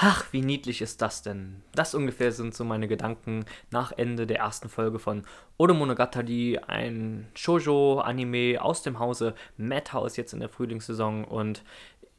Ach, wie niedlich ist das denn? Das ungefähr sind so meine Gedanken nach Ende der ersten Folge von Odo Monogatari, ein Shoujo-Anime aus dem Hause Madhouse jetzt in der Frühlingssaison und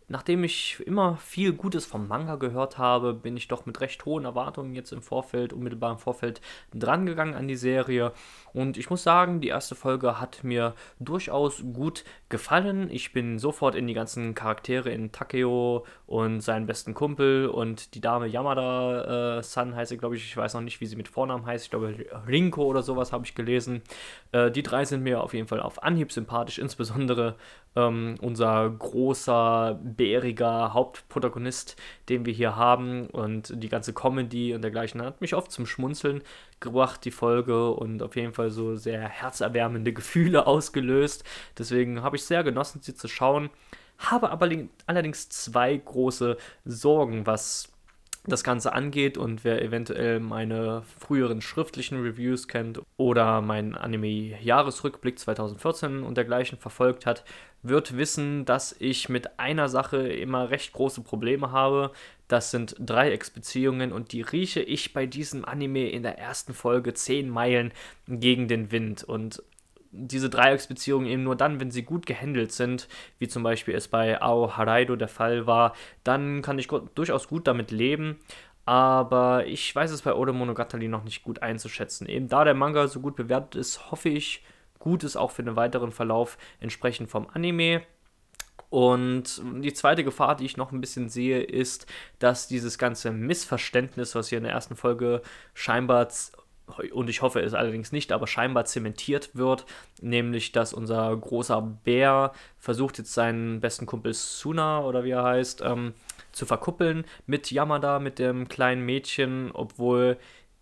nachdem ich immer viel Gutes vom Manga gehört habe, bin ich doch mit recht hohen Erwartungen jetzt im Vorfeld, unmittelbar im Vorfeld drangegangen an die Serie. Und ich muss sagen, die erste Folge hat mir durchaus gut gefallen. Ich bin sofort in die ganzen Charaktere in Takeo und seinen besten Kumpel und die Dame Yamada äh, San heißt sie, glaube ich. Ich weiß noch nicht, wie sie mit Vornamen heißt. Ich glaube, Rinko oder sowas habe ich gelesen. Äh, die drei sind mir auf jeden Fall auf Anhieb sympathisch, insbesondere ähm, unser großer bäriger Hauptprotagonist, den wir hier haben und die ganze Comedy und dergleichen hat mich oft zum Schmunzeln gebracht, die Folge und auf jeden Fall so sehr herzerwärmende Gefühle ausgelöst. Deswegen habe ich sehr genossen, sie zu schauen, habe aber allerdings zwei große Sorgen, was das Ganze angeht und wer eventuell meine früheren schriftlichen Reviews kennt oder meinen Anime-Jahresrückblick 2014 und dergleichen verfolgt hat, wird wissen, dass ich mit einer Sache immer recht große Probleme habe. Das sind Dreiecksbeziehungen und die rieche ich bei diesem Anime in der ersten Folge 10 Meilen gegen den Wind. Und diese Dreiecksbeziehungen eben nur dann, wenn sie gut gehandelt sind, wie zum Beispiel es bei Ao Haraido der Fall war, dann kann ich durchaus gut damit leben. Aber ich weiß es bei Ode Monogatari noch nicht gut einzuschätzen. Eben da der Manga so gut bewertet ist, hoffe ich, gut ist auch für den weiteren Verlauf entsprechend vom Anime. Und die zweite Gefahr, die ich noch ein bisschen sehe, ist, dass dieses ganze Missverständnis, was hier in der ersten Folge scheinbar und ich hoffe es allerdings nicht, aber scheinbar zementiert wird, nämlich dass unser großer Bär versucht jetzt seinen besten Kumpel Suna oder wie er heißt, ähm, zu verkuppeln mit Yamada, mit dem kleinen Mädchen, obwohl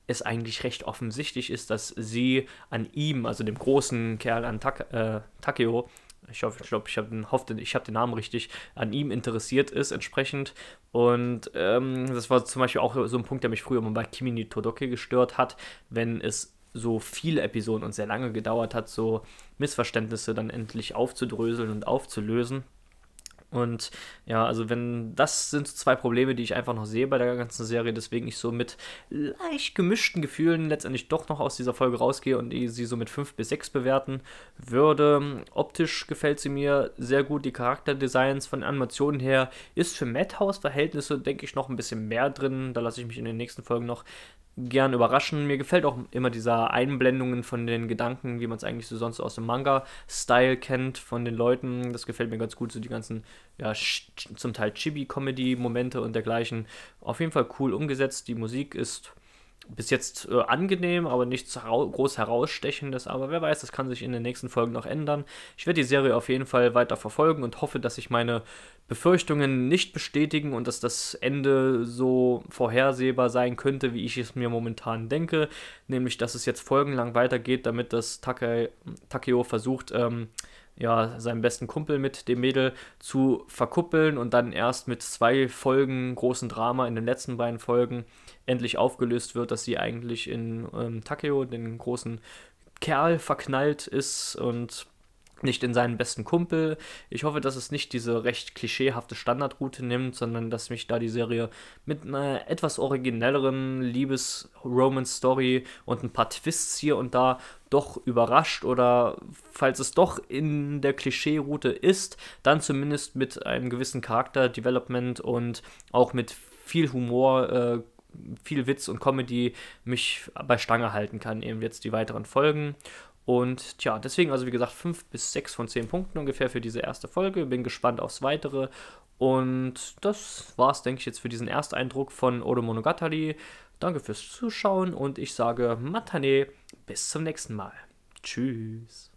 es eigentlich recht offensichtlich ist, dass sie an ihm, also dem großen Kerl an Tak äh, Takeo, ich hoffe, ich glaube, ich habe hoffe, ich habe den Namen richtig, an ihm interessiert ist entsprechend. Und ähm, das war zum Beispiel auch so ein Punkt, der mich früher mal bei Kimini ni Todoke gestört hat, wenn es so viele Episoden und sehr lange gedauert hat, so Missverständnisse dann endlich aufzudröseln und aufzulösen. Und ja, also wenn das sind zwei Probleme, die ich einfach noch sehe bei der ganzen Serie, deswegen ich so mit leicht gemischten Gefühlen letztendlich doch noch aus dieser Folge rausgehe und sie so mit 5 bis 6 bewerten würde. Optisch gefällt sie mir sehr gut, die Charakterdesigns von Animationen her ist für Madhouse-Verhältnisse, denke ich, noch ein bisschen mehr drin. Da lasse ich mich in den nächsten Folgen noch gern überraschen. Mir gefällt auch immer dieser Einblendungen von den Gedanken, wie man es eigentlich so sonst aus dem Manga-Style kennt, von den Leuten. Das gefällt mir ganz gut, so die ganzen, ja, zum Teil Chibi-Comedy-Momente und dergleichen. Auf jeden Fall cool umgesetzt. Die Musik ist bis jetzt äh, angenehm, aber nichts groß herausstechendes. Aber wer weiß, das kann sich in den nächsten Folgen noch ändern. Ich werde die Serie auf jeden Fall weiter verfolgen und hoffe, dass sich meine Befürchtungen nicht bestätigen und dass das Ende so vorhersehbar sein könnte, wie ich es mir momentan denke. Nämlich, dass es jetzt folgenlang weitergeht, damit das Take Takeo versucht, ähm, ja, seinem besten Kumpel mit dem Mädel zu verkuppeln und dann erst mit zwei Folgen großen Drama in den letzten beiden Folgen endlich aufgelöst wird, dass sie eigentlich in ähm, Takeo, den großen Kerl, verknallt ist und nicht in seinen besten Kumpel. Ich hoffe, dass es nicht diese recht klischeehafte Standardroute nimmt, sondern dass mich da die Serie mit einer etwas originelleren liebes roman story und ein paar Twists hier und da doch überrascht oder falls es doch in der Klischee-Route ist, dann zumindest mit einem gewissen Charakter-Development und auch mit viel Humor äh, viel Witz und Comedy mich bei Stange halten kann, eben jetzt die weiteren Folgen. Und tja, deswegen also wie gesagt 5 bis 6 von 10 Punkten ungefähr für diese erste Folge. Bin gespannt aufs Weitere. Und das war's, denke ich, jetzt für diesen Ersteindruck von Odo Monogatari. Danke fürs Zuschauen und ich sage Matane, bis zum nächsten Mal. Tschüss.